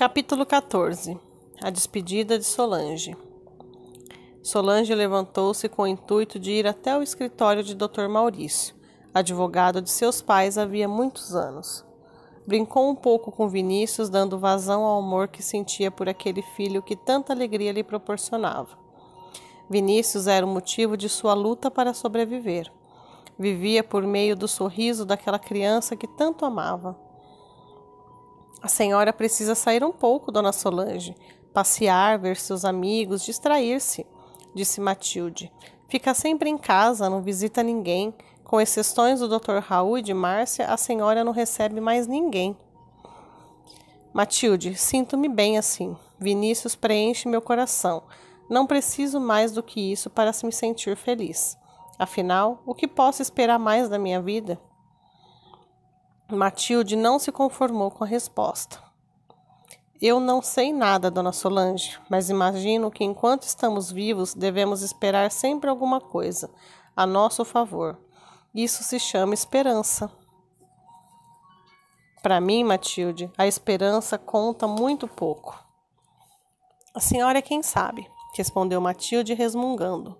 Capítulo 14 A despedida de Solange. Solange levantou-se com o intuito de ir até o escritório de Dr. Maurício, advogado de seus pais havia muitos anos. Brincou um pouco com Vinícius, dando vazão ao amor que sentia por aquele filho que tanta alegria lhe proporcionava. Vinícius era o motivo de sua luta para sobreviver. Vivia por meio do sorriso daquela criança que tanto amava. A senhora precisa sair um pouco, dona Solange, passear, ver seus amigos, distrair-se, disse Matilde. Fica sempre em casa, não visita ninguém. Com exceções do Dr. Raul e de Márcia, a senhora não recebe mais ninguém. Matilde, sinto-me bem assim. Vinícius preenche meu coração. Não preciso mais do que isso para me sentir feliz. Afinal, o que posso esperar mais da minha vida? Matilde não se conformou com a resposta. Eu não sei nada, dona Solange, mas imagino que enquanto estamos vivos devemos esperar sempre alguma coisa a nosso favor. Isso se chama esperança. Para mim, Matilde, a esperança conta muito pouco. A senhora é quem sabe, respondeu Matilde resmungando.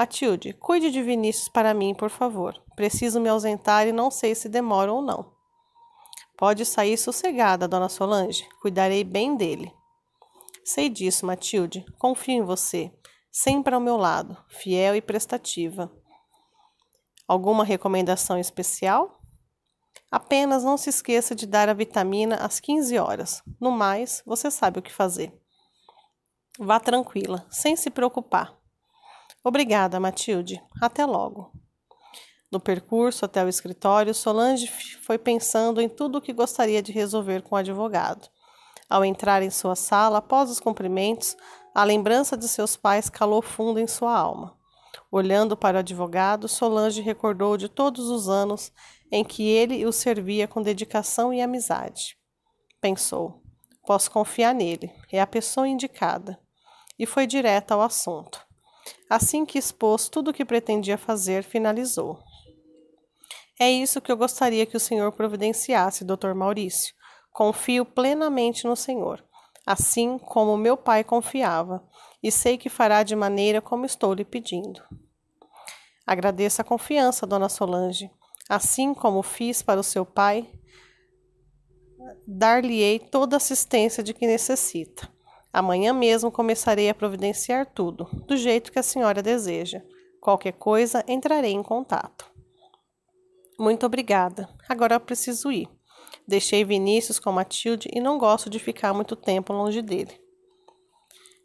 Matilde, cuide de Vinícius para mim, por favor. Preciso me ausentar e não sei se demora ou não. Pode sair sossegada, dona Solange. Cuidarei bem dele. Sei disso, Matilde. Confio em você. Sempre ao meu lado, fiel e prestativa. Alguma recomendação especial? Apenas não se esqueça de dar a vitamina às 15 horas. No mais, você sabe o que fazer. Vá tranquila, sem se preocupar. Obrigada, Matilde. Até logo. No percurso até o escritório, Solange foi pensando em tudo o que gostaria de resolver com o advogado. Ao entrar em sua sala, após os cumprimentos, a lembrança de seus pais calou fundo em sua alma. Olhando para o advogado, Solange recordou de todos os anos em que ele o servia com dedicação e amizade. Pensou: posso confiar nele, é a pessoa indicada. E foi direta ao assunto. Assim que expôs tudo o que pretendia fazer, finalizou. É isso que eu gostaria que o senhor providenciasse, Doutor Maurício. Confio plenamente no senhor, assim como meu pai confiava, e sei que fará de maneira como estou lhe pedindo. Agradeço a confiança, dona Solange, assim como fiz para o seu pai, dar-lhe-ei toda a assistência de que necessita. Amanhã mesmo começarei a providenciar tudo, do jeito que a senhora deseja. Qualquer coisa, entrarei em contato. Muito obrigada. Agora eu preciso ir. Deixei Vinícius com Matilde e não gosto de ficar muito tempo longe dele.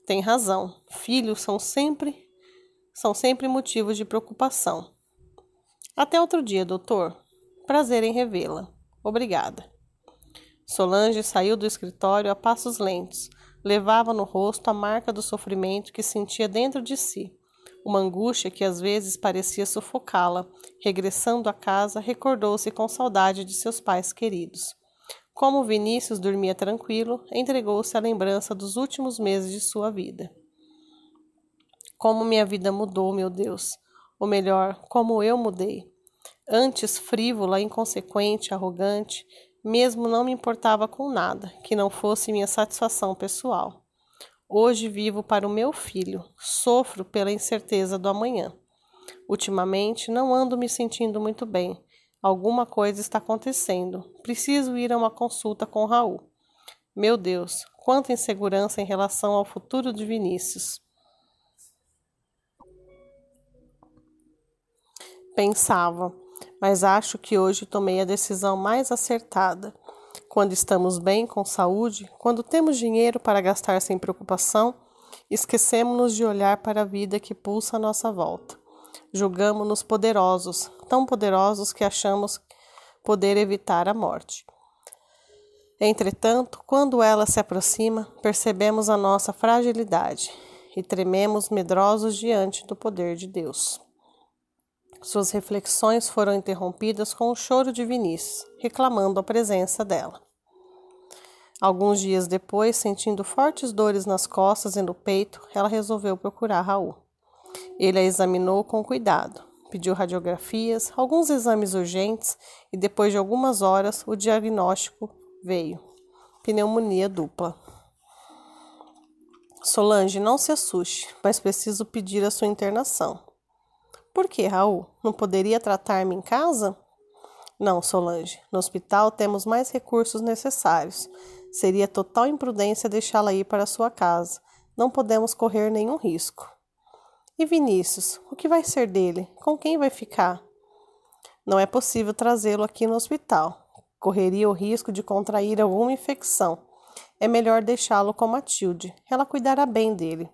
Tem razão. Filhos são sempre são sempre motivos de preocupação. Até outro dia, doutor. Prazer em revê-la. Obrigada. Solange saiu do escritório a passos lentos levava no rosto a marca do sofrimento que sentia dentro de si, uma angústia que às vezes parecia sufocá-la. Regressando a casa, recordou-se com saudade de seus pais queridos. Como Vinícius dormia tranquilo, entregou-se à lembrança dos últimos meses de sua vida. Como minha vida mudou, meu Deus! Ou melhor, como eu mudei. Antes frívola, inconsequente, arrogante, mesmo não me importava com nada que não fosse minha satisfação pessoal. Hoje vivo para o meu filho, sofro pela incerteza do amanhã. Ultimamente não ando me sentindo muito bem. Alguma coisa está acontecendo. Preciso ir a uma consulta com Raul. Meu Deus, quanta insegurança em relação ao futuro de Vinícius. Pensava, mas acho que hoje tomei a decisão mais acertada. Quando estamos bem, com saúde, quando temos dinheiro para gastar sem preocupação, esquecemos-nos de olhar para a vida que pulsa à nossa volta. Julgamos-nos poderosos, tão poderosos que achamos poder evitar a morte. Entretanto, quando ela se aproxima, percebemos a nossa fragilidade e trememos medrosos diante do poder de Deus. Suas reflexões foram interrompidas com o choro de Vinícius, reclamando a presença dela. Alguns dias depois, sentindo fortes dores nas costas e no peito, ela resolveu procurar Raul. Ele a examinou com cuidado, pediu radiografias, alguns exames urgentes e depois de algumas horas o diagnóstico veio: pneumonia dupla. Solange, não se assuste, mas preciso pedir a sua internação. Por que, Raul? Não poderia tratar-me em casa? Não, Solange. No hospital temos mais recursos necessários. Seria total imprudência deixá-la ir para sua casa. Não podemos correr nenhum risco. E Vinícius, o que vai ser dele? Com quem vai ficar? Não é possível trazê-lo aqui no hospital. Correria o risco de contrair alguma infecção. É melhor deixá-lo com Matilde. Ela cuidará bem dele.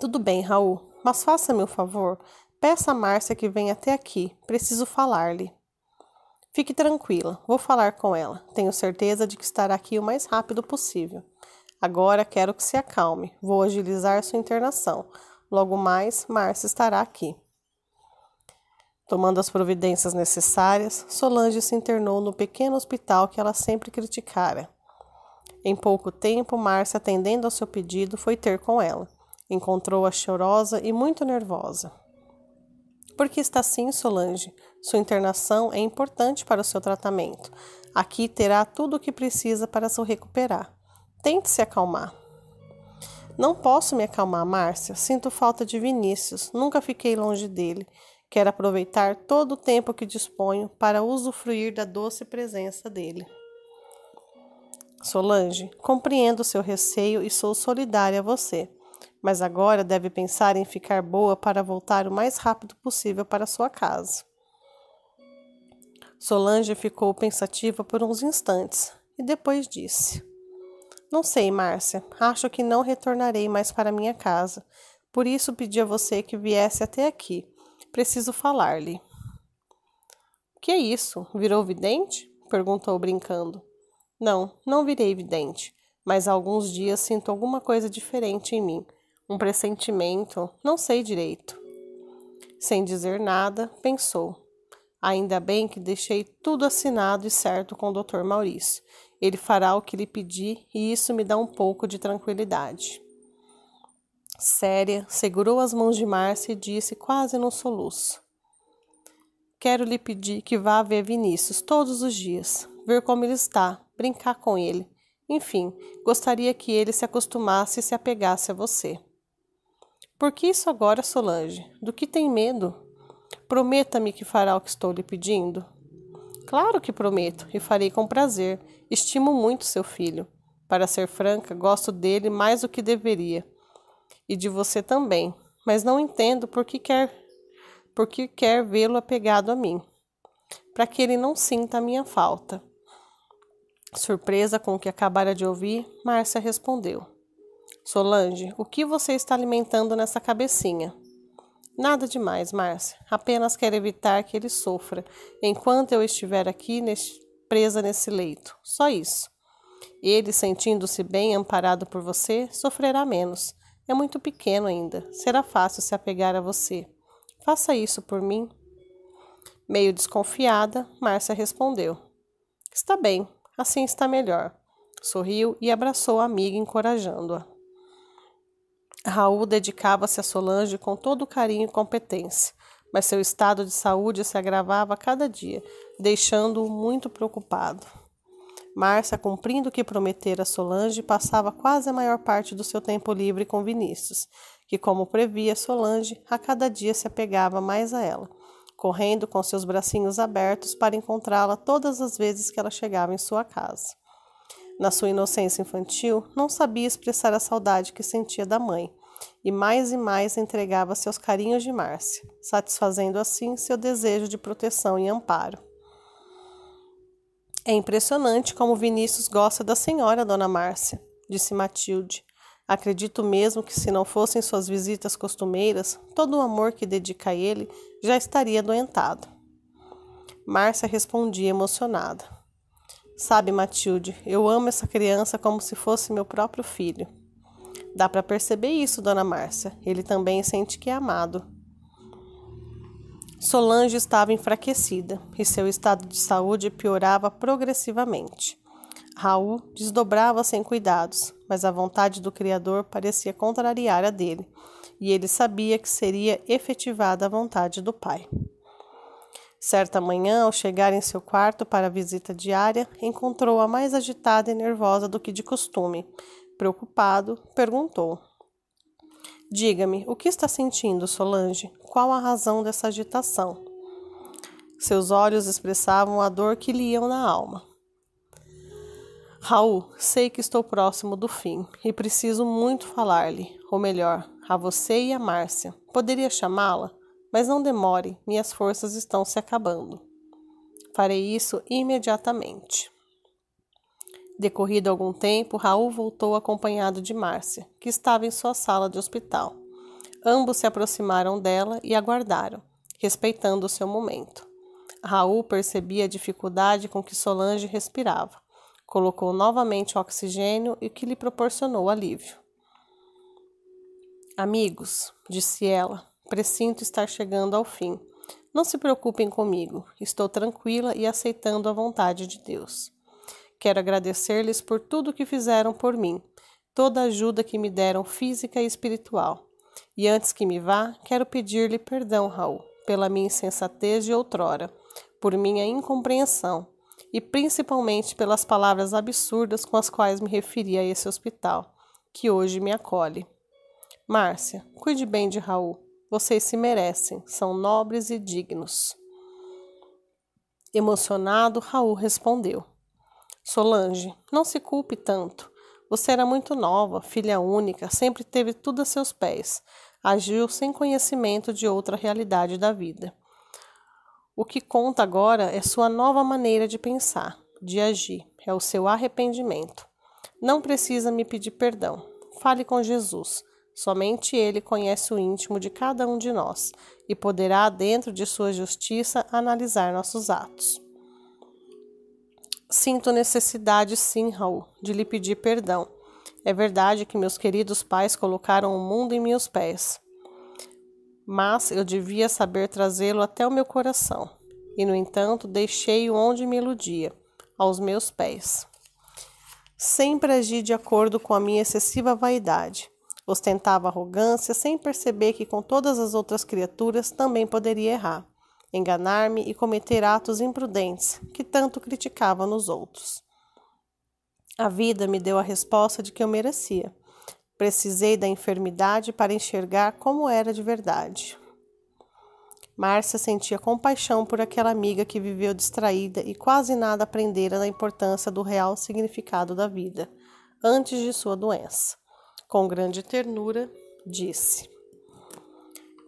Tudo bem, Raul. Mas faça-me o favor, peça a Márcia que venha até aqui, preciso falar-lhe. Fique tranquila, vou falar com ela. Tenho certeza de que estará aqui o mais rápido possível. Agora quero que se acalme, vou agilizar sua internação. Logo mais, Márcia estará aqui. Tomando as providências necessárias, Solange se internou no pequeno hospital que ela sempre criticara. Em pouco tempo, Márcia, atendendo ao seu pedido, foi ter com ela. Encontrou-a chorosa e muito nervosa. Por que está assim, Solange? Sua internação é importante para o seu tratamento. Aqui terá tudo o que precisa para se recuperar. Tente se acalmar. Não posso me acalmar, Márcia. Sinto falta de Vinícius. Nunca fiquei longe dele. Quero aproveitar todo o tempo que disponho para usufruir da doce presença dele. Solange, compreendo seu receio e sou solidária a você mas agora deve pensar em ficar boa para voltar o mais rápido possível para sua casa. Solange ficou pensativa por uns instantes e depois disse: Não sei, Márcia, acho que não retornarei mais para minha casa. Por isso pedi a você que viesse até aqui. Preciso falar-lhe. Que é isso? Virou vidente? perguntou brincando. Não, não virei vidente, mas há alguns dias sinto alguma coisa diferente em mim um pressentimento, não sei direito. Sem dizer nada, pensou. Ainda bem que deixei tudo assinado e certo com o Dr. Maurício. Ele fará o que lhe pedi e isso me dá um pouco de tranquilidade. Séria, segurou as mãos de Márcia e disse quase num soluço: Quero lhe pedir que vá ver Vinícius todos os dias, ver como ele está, brincar com ele. Enfim, gostaria que ele se acostumasse e se apegasse a você. Por que isso agora, Solange? Do que tem medo? Prometa-me que fará o que estou lhe pedindo. Claro que prometo, e farei com prazer. Estimo muito seu filho. Para ser franca, gosto dele mais do que deveria. E de você também. Mas não entendo por que quer, por que quer vê-lo apegado a mim. Para que ele não sinta a minha falta. Surpresa com o que acabara de ouvir, Márcia respondeu. Solange, o que você está alimentando nessa cabecinha? Nada demais, Márcia. Apenas quero evitar que ele sofra enquanto eu estiver aqui neste, presa nesse leito. Só isso. Ele, sentindo-se bem amparado por você, sofrerá menos. É muito pequeno ainda. Será fácil se apegar a você. Faça isso por mim. Meio desconfiada, Márcia respondeu: Está bem, assim está melhor. Sorriu e abraçou a amiga, encorajando-a. Raul dedicava-se a Solange com todo carinho e competência, mas seu estado de saúde se agravava a cada dia, deixando-o muito preocupado. Márcia, cumprindo o que prometera a Solange, passava quase a maior parte do seu tempo livre com Vinícius, que, como previa Solange, a cada dia se apegava mais a ela, correndo com seus bracinhos abertos para encontrá-la todas as vezes que ela chegava em sua casa na sua inocência infantil, não sabia expressar a saudade que sentia da mãe e mais e mais entregava-se aos carinhos de Márcia, satisfazendo assim seu desejo de proteção e amparo. É impressionante como Vinícius gosta da senhora, dona Márcia, disse Matilde. Acredito mesmo que, se não fossem suas visitas costumeiras, todo o amor que dedica a ele já estaria adoentado. Márcia respondia emocionada. Sabe, Matilde, eu amo essa criança como se fosse meu próprio filho. Dá para perceber isso, dona Márcia. Ele também sente que é amado. Solange estava enfraquecida e seu estado de saúde piorava progressivamente. Raul desdobrava sem cuidados, mas a vontade do Criador parecia contrariar a dele, e ele sabia que seria efetivada a vontade do Pai. Certa manhã, ao chegar em seu quarto para a visita diária, encontrou-a mais agitada e nervosa do que de costume. Preocupado, perguntou: Diga-me, o que está sentindo, Solange? Qual a razão dessa agitação? Seus olhos expressavam a dor que lhe iam na alma. Raul, sei que estou próximo do fim e preciso muito falar-lhe, ou melhor, a você e a Márcia. Poderia chamá-la? Mas não demore, minhas forças estão se acabando. Farei isso imediatamente. Decorrido algum tempo, Raul voltou acompanhado de Márcia, que estava em sua sala de hospital. Ambos se aproximaram dela e aguardaram, respeitando o seu momento. Raul percebia a dificuldade com que Solange respirava. Colocou novamente o oxigênio e que lhe proporcionou alívio. Amigos, disse ela, Presinto estar chegando ao fim. Não se preocupem comigo, estou tranquila e aceitando a vontade de Deus. Quero agradecer-lhes por tudo que fizeram por mim, toda a ajuda que me deram física e espiritual. E antes que me vá, quero pedir-lhe perdão, Raul, pela minha insensatez de outrora, por minha incompreensão e principalmente pelas palavras absurdas com as quais me referi a esse hospital, que hoje me acolhe. Márcia, cuide bem de Raul vocês se merecem, são nobres e dignos. Emocionado, Raul respondeu: Solange, não se culpe tanto. Você era muito nova, filha única, sempre teve tudo a seus pés. Agiu sem conhecimento de outra realidade da vida. O que conta agora é sua nova maneira de pensar, de agir, é o seu arrependimento. Não precisa me pedir perdão. Fale com Jesus. Somente Ele conhece o íntimo de cada um de nós e poderá, dentro de sua justiça, analisar nossos atos. Sinto necessidade, sim, Raul, de lhe pedir perdão. É verdade que meus queridos pais colocaram o mundo em meus pés, mas eu devia saber trazê-lo até o meu coração, e no entanto deixei-o onde me iludia, aos meus pés. Sempre agi de acordo com a minha excessiva vaidade Ostentava arrogância sem perceber que com todas as outras criaturas também poderia errar, enganar-me e cometer atos imprudentes que tanto criticava nos outros. A vida me deu a resposta de que eu merecia. Precisei da enfermidade para enxergar como era de verdade. Márcia sentia compaixão por aquela amiga que viveu distraída e quase nada aprendera da importância do real significado da vida, antes de sua doença com grande ternura, disse: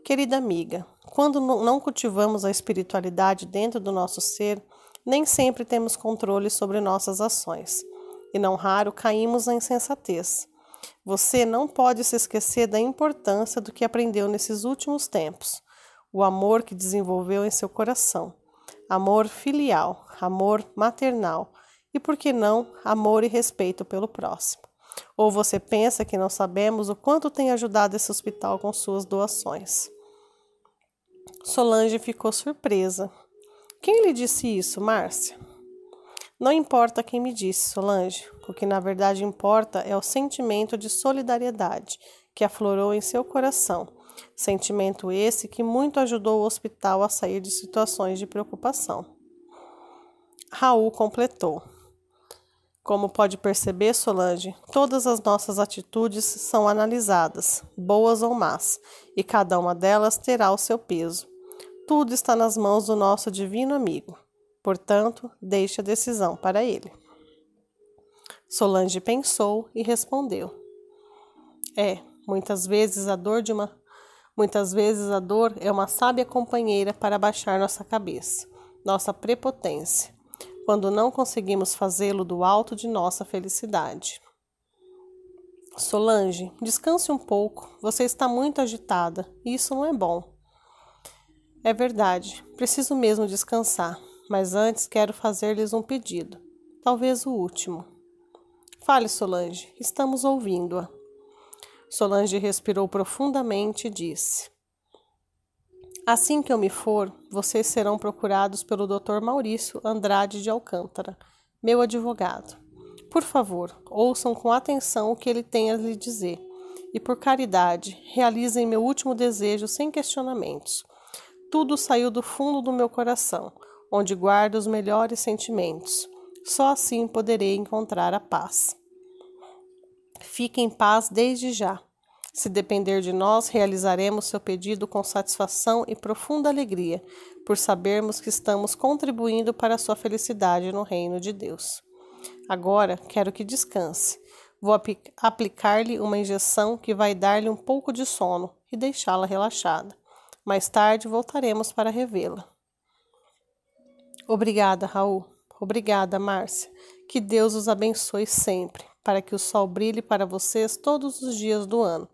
Querida amiga, quando não cultivamos a espiritualidade dentro do nosso ser, nem sempre temos controle sobre nossas ações e não raro caímos na insensatez. Você não pode se esquecer da importância do que aprendeu nesses últimos tempos, o amor que desenvolveu em seu coração, amor filial, amor maternal e, por que não, amor e respeito pelo próximo. Ou você pensa que não sabemos o quanto tem ajudado esse hospital com suas doações? Solange ficou surpresa. Quem lhe disse isso, Márcia? Não importa quem me disse, Solange. O que na verdade importa é o sentimento de solidariedade que aflorou em seu coração. Sentimento esse que muito ajudou o hospital a sair de situações de preocupação. Raul completou: como pode perceber, Solange, todas as nossas atitudes são analisadas, boas ou más, e cada uma delas terá o seu peso. Tudo está nas mãos do nosso divino amigo, portanto, deixe a decisão para ele. Solange pensou e respondeu: É, muitas vezes a dor de uma muitas vezes a dor é uma sábia companheira para baixar nossa cabeça, nossa prepotência quando não conseguimos fazê-lo do alto de nossa felicidade. Solange, descanse um pouco. Você está muito agitada. Isso não é bom. É verdade. Preciso mesmo descansar. Mas antes quero fazer-lhes um pedido. Talvez o último. Fale, Solange. Estamos ouvindo-a. Solange respirou profundamente e disse: Assim que eu me for, vocês serão procurados pelo Dr. Maurício Andrade de Alcântara, meu advogado. Por favor, ouçam com atenção o que ele tem a lhe dizer e, por caridade, realizem meu último desejo sem questionamentos. Tudo saiu do fundo do meu coração, onde guardo os melhores sentimentos. Só assim poderei encontrar a paz. Fique em paz desde já. Se depender de nós, realizaremos seu pedido com satisfação e profunda alegria, por sabermos que estamos contribuindo para a sua felicidade no reino de Deus. Agora quero que descanse. Vou aplicar-lhe uma injeção que vai dar-lhe um pouco de sono e deixá-la relaxada. Mais tarde voltaremos para revê-la. Obrigada, Raul. Obrigada, Márcia. Que Deus os abençoe sempre, para que o sol brilhe para vocês todos os dias do ano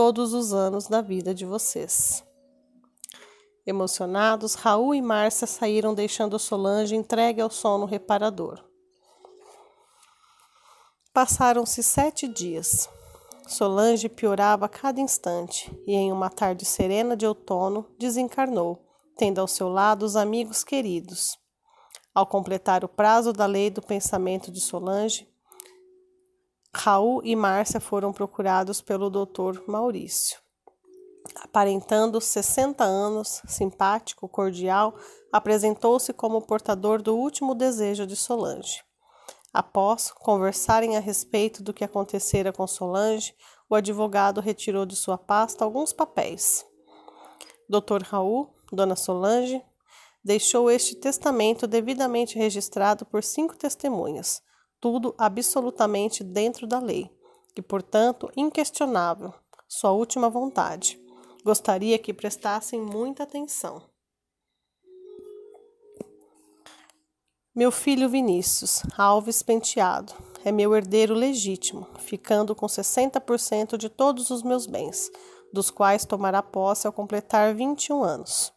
todos os anos da vida de vocês. Emocionados, Raul e Márcia saíram deixando Solange entregue ao sono reparador. Passaram-se sete dias. Solange piorava a cada instante e, em uma tarde serena de outono, desencarnou, tendo ao seu lado os amigos queridos. Ao completar o prazo da lei do pensamento de Solange, Raul e Márcia foram procurados pelo Dr. Maurício. Aparentando 60 anos, simpático, cordial, apresentou-se como portador do último desejo de Solange. Após conversarem a respeito do que acontecera com Solange, o advogado retirou de sua pasta alguns papéis. Dr. Raul, Dona Solange, deixou este testamento devidamente registrado por cinco testemunhas, tudo absolutamente dentro da lei e, portanto, inquestionável, sua última vontade. Gostaria que prestassem muita atenção. Meu filho Vinícius Alves Penteado é meu herdeiro legítimo, ficando com 60% de todos os meus bens, dos quais tomará posse ao completar 21 anos.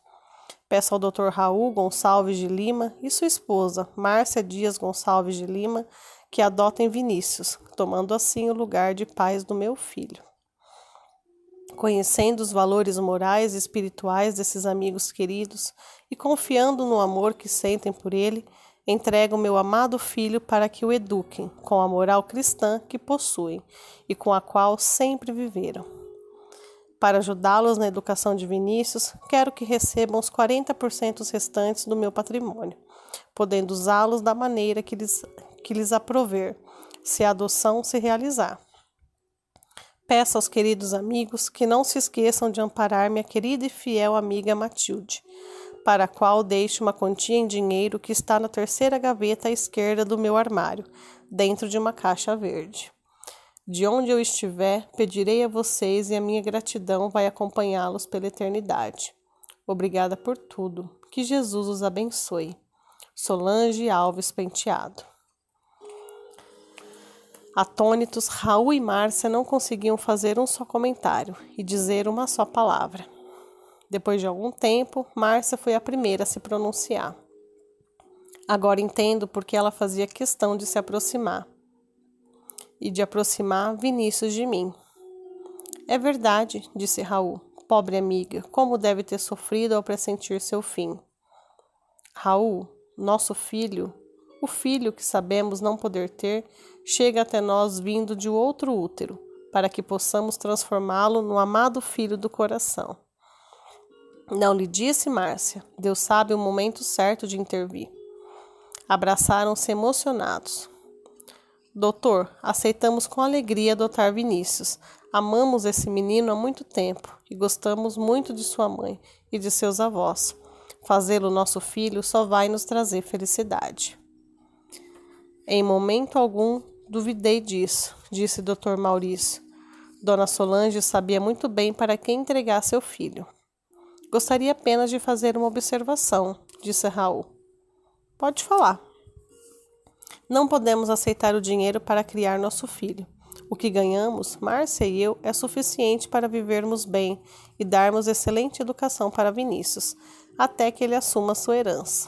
Peço ao Dr. Raul Gonçalves de Lima e sua esposa, Márcia Dias Gonçalves de Lima, que adotem Vinícius, tomando assim o lugar de pais do meu filho. Conhecendo os valores morais e espirituais desses amigos queridos e confiando no amor que sentem por ele, entrego meu amado filho para que o eduquem com a moral cristã que possuem e com a qual sempre viveram. Para ajudá-los na educação de Vinícius, quero que recebam os 40% restantes do meu patrimônio, podendo usá-los da maneira que lhes, que lhes aprover, se a adoção se realizar. Peço aos queridos amigos que não se esqueçam de amparar minha querida e fiel amiga Matilde, para a qual deixo uma quantia em dinheiro que está na terceira gaveta à esquerda do meu armário, dentro de uma caixa verde. De onde eu estiver, pedirei a vocês e a minha gratidão vai acompanhá-los pela eternidade. Obrigada por tudo. Que Jesus os abençoe. Solange Alves Penteado. Atônitos, Raul e Márcia não conseguiam fazer um só comentário e dizer uma só palavra. Depois de algum tempo, Márcia foi a primeira a se pronunciar. Agora entendo porque ela fazia questão de se aproximar e de aproximar Vinícius de mim. É verdade, disse Raul. Pobre amiga, como deve ter sofrido ao pressentir seu fim. Raul, nosso filho, o filho que sabemos não poder ter, chega até nós vindo de outro útero, para que possamos transformá-lo no amado filho do coração. Não lhe disse, Márcia. Deus sabe o momento certo de intervir. Abraçaram-se emocionados. Doutor, aceitamos com alegria adotar Vinícius. Amamos esse menino há muito tempo e gostamos muito de sua mãe e de seus avós. Fazê-lo nosso filho só vai nos trazer felicidade. Em momento algum duvidei disso, disse Dr. Maurício. Dona Solange sabia muito bem para quem entregar seu filho. Gostaria apenas de fazer uma observação, disse Raul. Pode falar. Não podemos aceitar o dinheiro para criar nosso filho. O que ganhamos, Márcia e eu, é suficiente para vivermos bem e darmos excelente educação para Vinícius, até que ele assuma sua herança.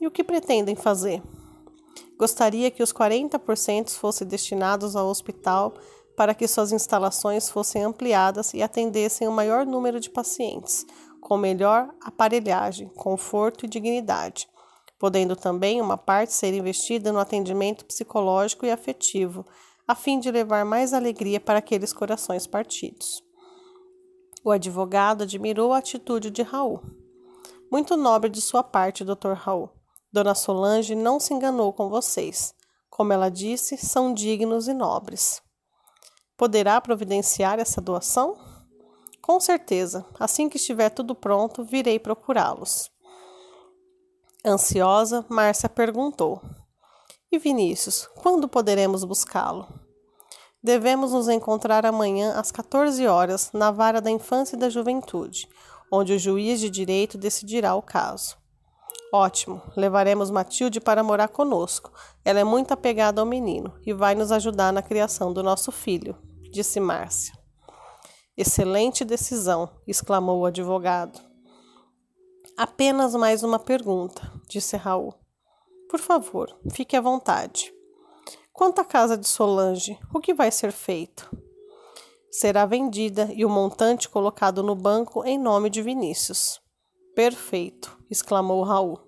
E o que pretendem fazer? Gostaria que os 40% fossem destinados ao hospital para que suas instalações fossem ampliadas e atendessem o maior número de pacientes, com melhor aparelhagem, conforto e dignidade podendo também uma parte ser investida no atendimento psicológico e afetivo, a fim de levar mais alegria para aqueles corações partidos. O advogado admirou a atitude de Raul. Muito nobre de sua parte, Dr. Raul. Dona Solange não se enganou com vocês. Como ela disse, são dignos e nobres. Poderá providenciar essa doação? Com certeza. Assim que estiver tudo pronto, virei procurá-los. Ansiosa, Márcia perguntou: E Vinícius, quando poderemos buscá-lo? Devemos nos encontrar amanhã às 14 horas na vara da infância e da juventude, onde o juiz de direito decidirá o caso. Ótimo, levaremos Matilde para morar conosco. Ela é muito apegada ao menino e vai nos ajudar na criação do nosso filho, disse Márcia. Excelente decisão, exclamou o advogado. Apenas mais uma pergunta, disse Raul. Por favor, fique à vontade. Quanto à casa de Solange, o que vai ser feito? Será vendida e o montante colocado no banco em nome de Vinícius. Perfeito, exclamou Raul.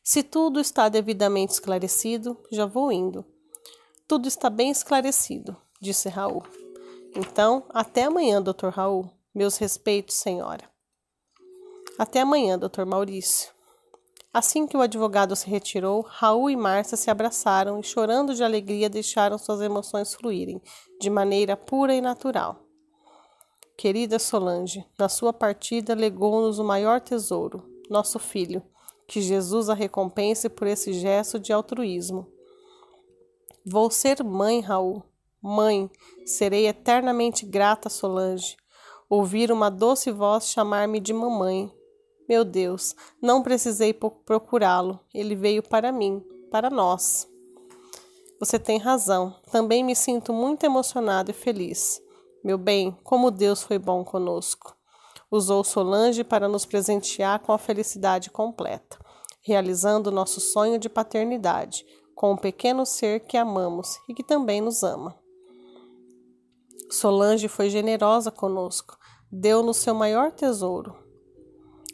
Se tudo está devidamente esclarecido, já vou indo. Tudo está bem esclarecido, disse Raul. Então, até amanhã, doutor Raul. Meus respeitos, senhora. Até amanhã, doutor Maurício. Assim que o advogado se retirou, Raul e Márcia se abraçaram e, chorando de alegria, deixaram suas emoções fluírem, de maneira pura e natural. Querida Solange, na sua partida legou-nos o maior tesouro, nosso filho. Que Jesus a recompense por esse gesto de altruísmo. Vou ser mãe, Raul. Mãe, serei eternamente grata, Solange. Ouvir uma doce voz chamar-me de mamãe meu Deus, não precisei procurá-lo, ele veio para mim, para nós. Você tem razão, também me sinto muito emocionado e feliz. Meu bem, como Deus foi bom conosco. Usou Solange para nos presentear com a felicidade completa, realizando nosso sonho de paternidade com um pequeno ser que amamos e que também nos ama. Solange foi generosa conosco, deu-nos seu maior tesouro,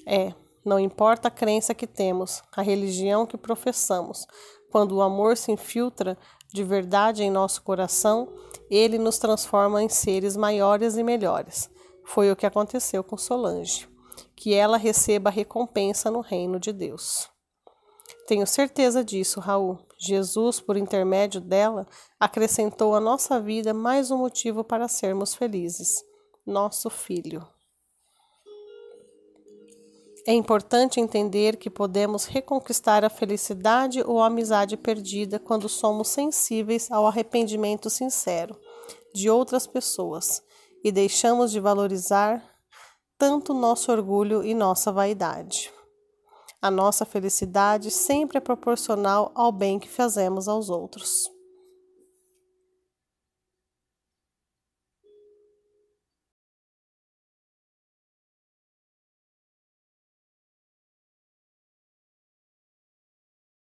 é, não importa a crença que temos, a religião que professamos, quando o amor se infiltra de verdade em nosso coração, ele nos transforma em seres maiores e melhores. Foi o que aconteceu com Solange. Que ela receba recompensa no reino de Deus. Tenho certeza disso, Raul. Jesus, por intermédio dela, acrescentou à nossa vida mais um motivo para sermos felizes: nosso filho. É importante entender que podemos reconquistar a felicidade ou a amizade perdida quando somos sensíveis ao arrependimento sincero de outras pessoas e deixamos de valorizar tanto nosso orgulho e nossa vaidade. A nossa felicidade sempre é proporcional ao bem que fazemos aos outros.